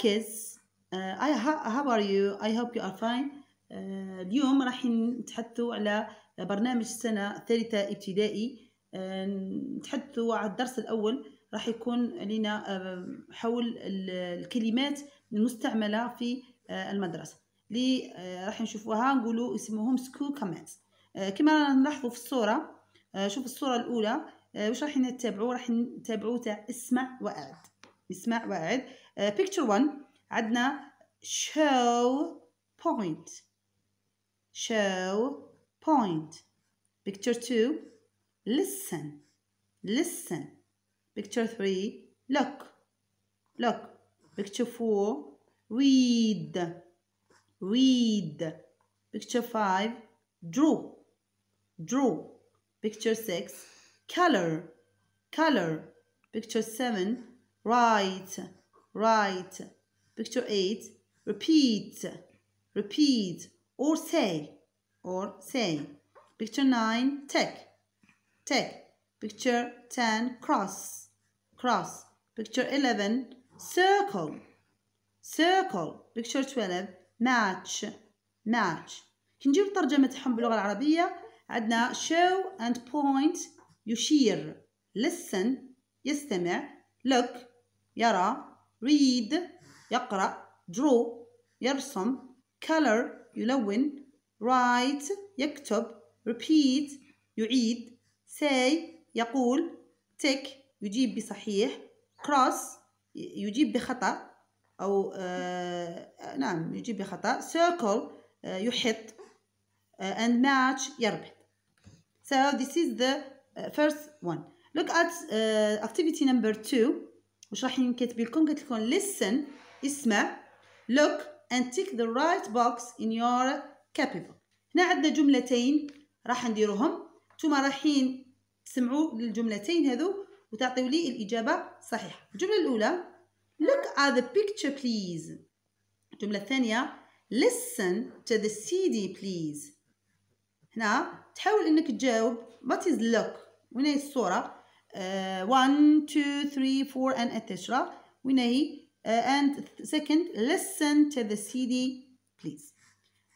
ركز اي هاو ار يو اي هوب يو ار فاين اليوم راح نتحدثوا على برنامج السنه الثالثه ابتدائي آه، نتحدثوا على الدرس الاول راح يكون لنا آه، حول الكلمات المستعمله في آه، المدرسه اللي راح نشوفوها نقولوا اسمهم سكول كومنتس كما نلاحظوا في الصوره شوف الصوره الاولى واش راح نتبعوا راح نتبعوا تاع اسمع واعد اسمع واعد Uh, picture 1 عندنا show point show point picture 2 listen listen picture 3 look look picture 4 read read picture 5 draw draw picture 6 color color picture 7 write write picture 8 repeat repeat or say or say picture 9 tick tick picture 10 cross cross picture 11 circle circle picture 12 match match كي نجيو لترجمتهم باللغه العربيه عندنا show and point يشير listen يستمع look يرى read يقرأ draw يرسم color يلون write يكتب repeat يعيد say يقول tick يجيب بصحيح cross يجيب بخطأ أو آه نعم يجيب بخطأ circle آه يحط آه and match يربط so this is the first one look at uh, activity number two واش راح كاتبين لكم قلت لكم listen اسمع look and tick the right box in your capital هنا عندنا جملتين راح نديروهم نتوما رايحين تسمعوا الجملتين هذو وتعطيو لي الاجابه صحيحه الجمله الاولى look at the picture please الجمله الثانيه listen to the CD please هنا تحاول انك تجاوب what is look هي الصوره uh, 1, 2, 3, 4 and etc. وناهي uh, and second listen to the CD please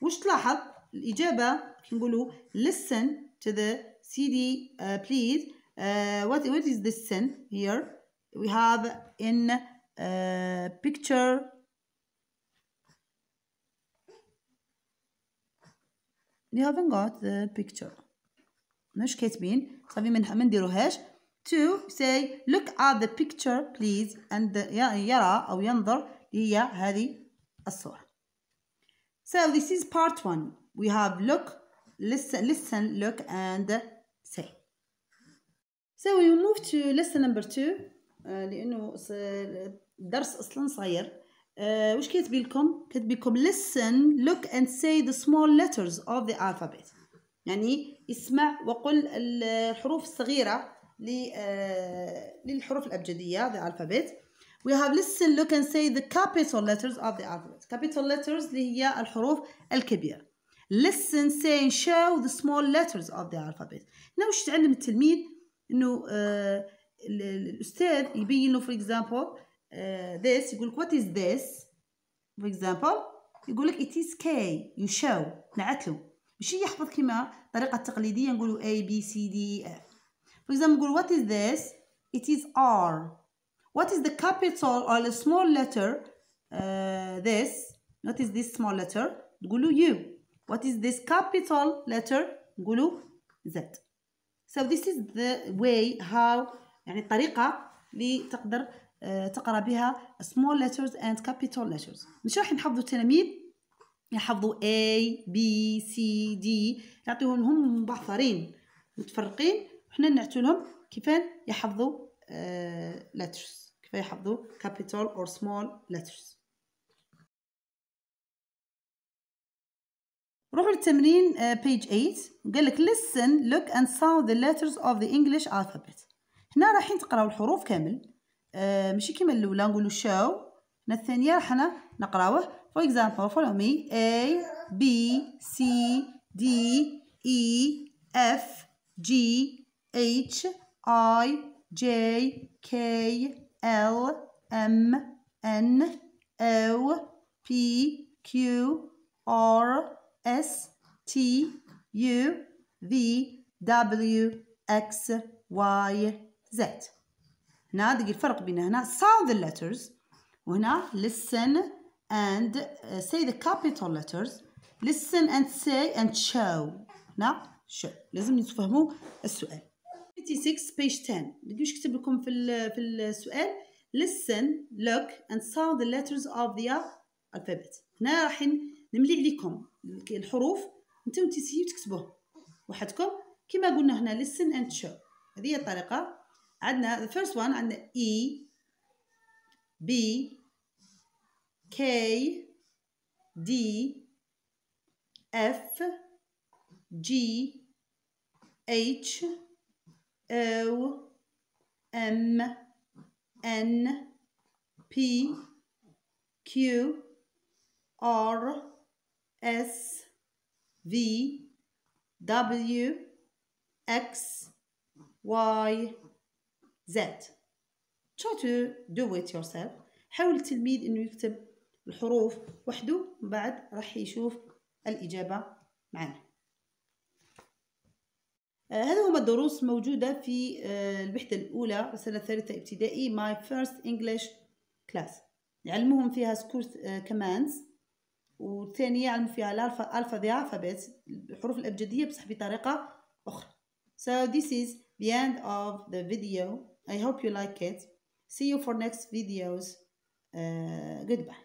وش تلاحظ الإجابة نقولوا listen to the CD uh, please uh, what, what is this sin here we have in uh, picture you haven't got the picture مش كاتبين صافي ما نديروهاش to say look at the picture please and يرى أو ينظر هي هذه الصورة so this is part one we have look listen listen look and say so we move to lesson number two uh, لأنه الدرس أصلا صغير uh, وش كاتبي لكم كاتب لكم listen look and say the small letters of the alphabet يعني اسمع وقل الحروف الصغيرة للحروف الأبجدية the alphabet we have listen look and say the capital letters of the alphabet capital letters اللي هي الحروف الكبيرة listen say and show the small letters of the alphabet هنا واش تعلم التلميذ انه الاستاذ يبين له for example this يقول لك what is this for example يقول لك it is K you show نعت له ماشي يحفظ كما الطريقه التقليديه نقولوا A B C D E F For example, what is this? It is R. What is the capital or the small letter? Uh, this. What is this small letter? Gulu U. What is this capital letter? Gulu Z. So this is the way how يعني الطريقة اللي تقدر uh, تقرا بها small letters and capital letters مش راح نحفظوا التلاميذ يحفظوا A B C D نعطيهم هم مبعثرين متفرقين حنا لهم كيفان يحفظوا آه، لاترز letters كيف يحفظوا capital or small letters روحوا للتمرين بيج آه، page 8 قال لك listen look and sound the letters of the English alphabet هنا رايحين تقراو الحروف كامل آه، ماشي كيما الاولى نقولوا شاو هنا الثانيه راح انا نقراوه فور اكزامبل فولو مي اي بي سي دي اي اف جي H I J K L M N O P Q R S T U V W X Y Z Now the difference between sound the letters وهنا listen and uh, say the capital letters listen and say and show Now, show لازم تفهموا السؤال 56 page 10 بديش كتب لكم في في السؤال listen look and sound the letters of the alphabet هنا راح نملي عليكم الحروف انتم تيسيو تكتبوه وحدكم كما قلنا هنا listen and show هذه هي الطريقه عندنا the first one عندنا E B K D F G H O M N P Q R S V W X Y Z try to do it yourself حاول التلميذ انه يكتب الحروف وحده بعد راح يشوف الاجابه معنا آه، هذا هما الدروس موجودة في آه، الوحدة الأولى السنة الثالثة ابتدائي My First English Class يعلموهم فيها سكورت كمانز آه، والثانية يعلموا فيها الألفا ألفا الفا ألفابيت الحروف الأبجدية بصح بطريقة أخرى So this is the end of the video I hope you like it See you for next videos uh, Goodbye